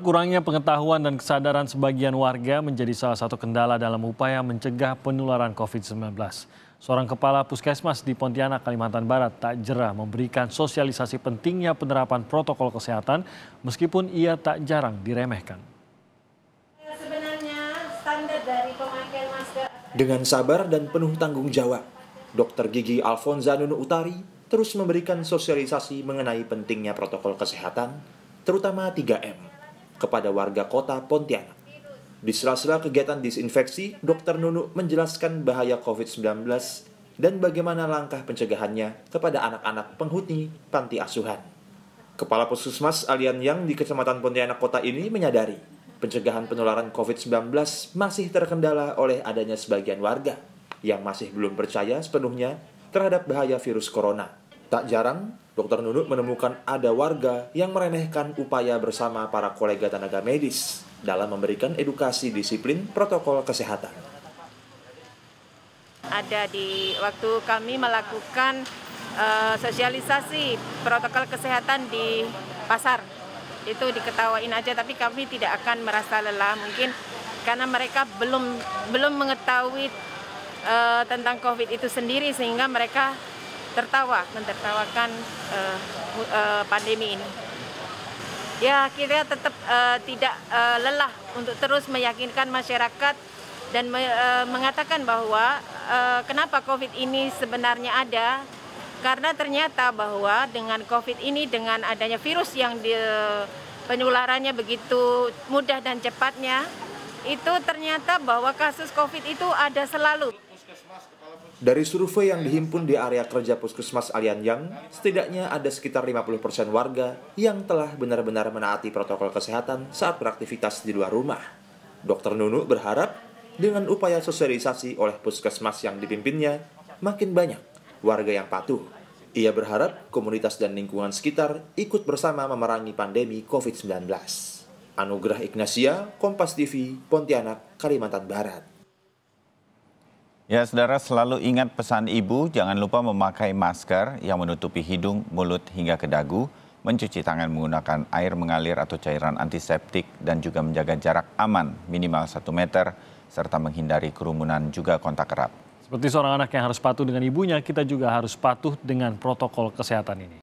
Kurangnya pengetahuan dan kesadaran sebagian warga menjadi salah satu kendala dalam upaya mencegah penularan COVID-19. Seorang kepala puskesmas di Pontianak, Kalimantan Barat tak jerah memberikan sosialisasi pentingnya penerapan protokol kesehatan meskipun ia tak jarang diremehkan. Dengan sabar dan penuh tanggung jawab, Dr. Gigi Alfonza Nunu Utari terus memberikan sosialisasi mengenai pentingnya protokol kesehatan, terutama 3M kepada warga kota Pontianak. Di sela-sela kegiatan disinfeksi, Dr. Nunu menjelaskan bahaya COVID-19 dan bagaimana langkah pencegahannya kepada anak-anak penghuni panti asuhan. Kepala Puskesmas Alian Yang di Kecamatan Pontianak Kota ini menyadari pencegahan penularan COVID-19 masih terkendala oleh adanya sebagian warga yang masih belum percaya sepenuhnya terhadap bahaya virus corona. Tak jarang, Dr. Nunuk menemukan ada warga yang meremehkan upaya bersama para kolega tenaga medis dalam memberikan edukasi disiplin protokol kesehatan. Ada di waktu kami melakukan uh, sosialisasi protokol kesehatan di pasar. Itu diketawain aja tapi kami tidak akan merasa lelah mungkin karena mereka belum belum mengetahui uh, tentang Covid itu sendiri sehingga mereka tertawa mentertawakan uh, uh, pandemi ini. Ya kita tetap uh, tidak uh, lelah untuk terus meyakinkan masyarakat dan me, uh, mengatakan bahwa uh, kenapa COVID ini sebenarnya ada karena ternyata bahwa dengan COVID ini dengan adanya virus yang di, penularannya begitu mudah dan cepatnya itu ternyata bahwa kasus COVID itu ada selalu. Dari survei yang dihimpun di area kerja Puskesmas Alianyang, setidaknya ada sekitar 50% warga yang telah benar-benar menaati protokol kesehatan saat beraktivitas di luar rumah. Dokter Nunu berharap dengan upaya sosialisasi oleh Puskesmas yang dipimpinnya, makin banyak warga yang patuh. Ia berharap komunitas dan lingkungan sekitar ikut bersama memerangi pandemi COVID-19. Anugerah Ignasia, Kompas TV, Pontianak, Kalimantan Barat. Ya, saudara selalu ingat pesan ibu, jangan lupa memakai masker yang menutupi hidung, mulut hingga ke dagu, mencuci tangan menggunakan air mengalir atau cairan antiseptik, dan juga menjaga jarak aman minimal 1 meter, serta menghindari kerumunan juga kontak erat. Seperti seorang anak yang harus patuh dengan ibunya, kita juga harus patuh dengan protokol kesehatan ini.